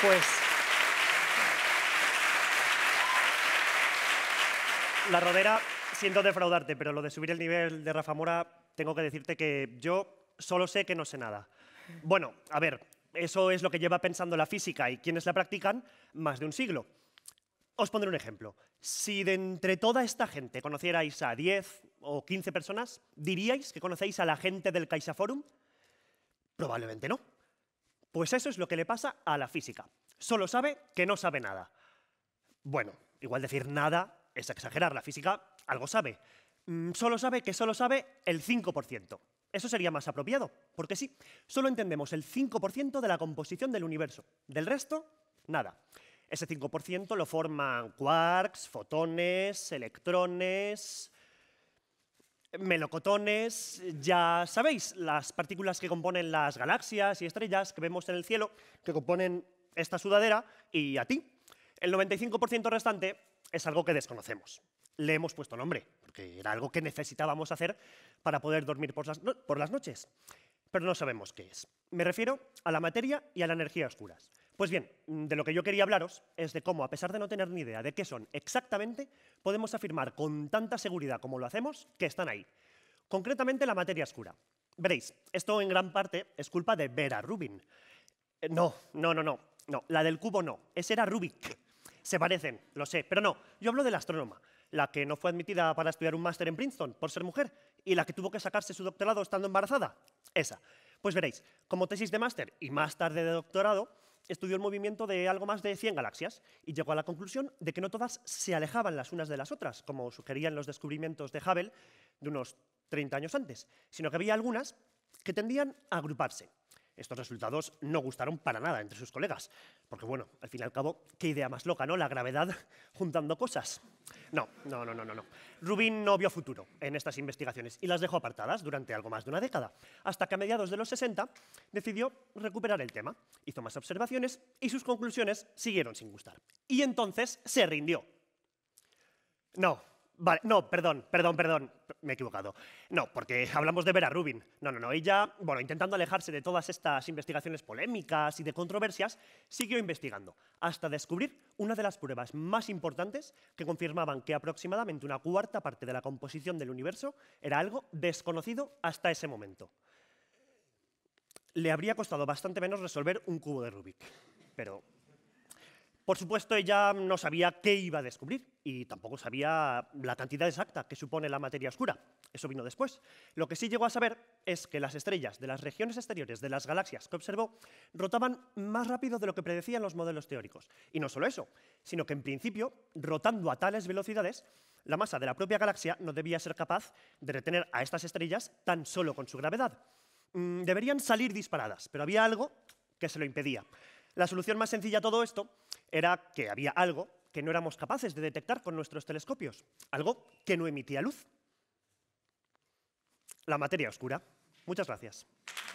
Pues la rodera, siento defraudarte, pero lo de subir el nivel de Rafa Mora, tengo que decirte que yo solo sé que no sé nada. Bueno, a ver, eso es lo que lleva pensando la física y quienes la practican más de un siglo. Os pondré un ejemplo. Si de entre toda esta gente conocierais a 10 o 15 personas, ¿diríais que conocéis a la gente del CaixaForum? Probablemente no. Pues eso es lo que le pasa a la física. Solo sabe que no sabe nada. Bueno, igual decir nada es exagerar. La física algo sabe. Mm, solo sabe que solo sabe el 5%. Eso sería más apropiado, porque sí, solo entendemos el 5% de la composición del universo. Del resto, nada. Ese 5% lo forman quarks, fotones, electrones, melocotones, ya sabéis, las partículas que componen las galaxias y estrellas que vemos en el cielo, que componen esta sudadera y a ti. El 95% restante es algo que desconocemos. Le hemos puesto nombre, porque era algo que necesitábamos hacer para poder dormir por las, por las noches. Pero no sabemos qué es. Me refiero a la materia y a la energía oscuras. Pues bien, mm, de lo que yo quería hablaros es de cómo, a pesar de no tener ni idea de qué son exactamente, podemos afirmar con tanta seguridad como lo hacemos que están ahí. Concretamente la materia oscura. Veréis, esto en gran parte es culpa de Vera Rubin. Eh, no, no, no, no, no, la del cubo no, esa era Rubik. Se parecen, lo sé, pero no, yo hablo de la astrónoma, la que no fue admitida para estudiar un máster en Princeton por ser mujer y la que tuvo que sacarse su doctorado estando embarazada. Esa. Pues veréis, como tesis de máster y más tarde de doctorado, estudió el movimiento de algo más de 100 galaxias y llegó a la conclusión de que no todas se alejaban las unas de las otras, como sugerían los descubrimientos de Hubble de unos 30 años antes, sino que había algunas que tendían a agruparse. Estos resultados no gustaron para nada entre sus colegas, porque bueno, al fin y al cabo, qué idea más loca, ¿no? La gravedad juntando cosas. No, no, no, no, no. Rubin no vio futuro en estas investigaciones y las dejó apartadas durante algo más de una década, hasta que a mediados de los 60 decidió recuperar el tema, hizo más observaciones y sus conclusiones siguieron sin gustar. Y entonces se rindió. No, Vale, no, perdón, perdón, perdón, me he equivocado. No, porque hablamos de Vera Rubin. No, no, no, ella, bueno, intentando alejarse de todas estas investigaciones polémicas y de controversias, siguió investigando hasta descubrir una de las pruebas más importantes que confirmaban que aproximadamente una cuarta parte de la composición del universo era algo desconocido hasta ese momento. Le habría costado bastante menos resolver un cubo de Rubik, pero por supuesto, ella no sabía qué iba a descubrir y tampoco sabía la cantidad exacta que supone la materia oscura. Eso vino después. Lo que sí llegó a saber es que las estrellas de las regiones exteriores de las galaxias que observó rotaban más rápido de lo que predecían los modelos teóricos. Y no solo eso, sino que en principio, rotando a tales velocidades, la masa de la propia galaxia no debía ser capaz de retener a estas estrellas tan solo con su gravedad. Mm, deberían salir disparadas, pero había algo que se lo impedía. La solución más sencilla a todo esto era que había algo que no éramos capaces de detectar con nuestros telescopios, algo que no emitía luz. La materia oscura. Muchas gracias.